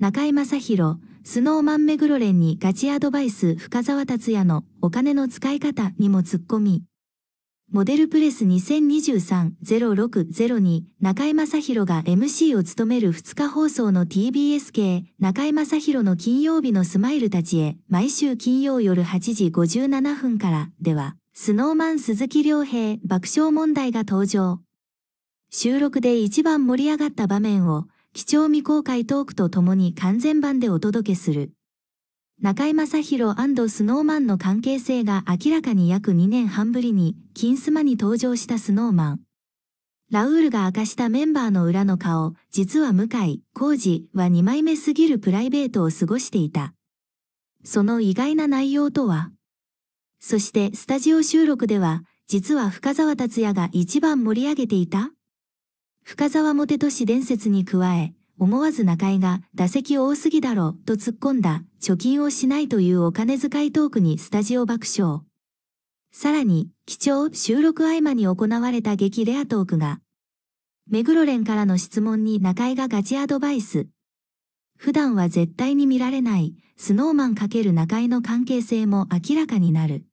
中井正宏、スノーマン目黒連にガチアドバイス深沢達也のお金の使い方にも突っ込み。モデルプレス2023-0602中井正宏が MC を務める2日放送の TBS 系中井正宏の金曜日のスマイルたちへ毎週金曜夜8時57分からでは、スノーマン鈴木亮平爆笑問題が登場。収録で一番盛り上がった場面を貴重未公開トークと共に完全版でお届けする。中井正宏スノーマンの関係性が明らかに約2年半ぶりに、金スマに登場したスノーマン。ラウールが明かしたメンバーの裏の顔、実は向井、浩二は2枚目すぎるプライベートを過ごしていた。その意外な内容とはそしてスタジオ収録では、実は深沢達也が一番盛り上げていた深沢モテ都市伝説に加え、思わず中井が打席多すぎだろと突っ込んだ貯金をしないというお金遣いトークにスタジオ爆笑。さらに、貴重収録合間に行われた激レアトークが、目黒連からの質問に中井がガチアドバイス。普段は絶対に見られない、スノーマン×中井の関係性も明らかになる。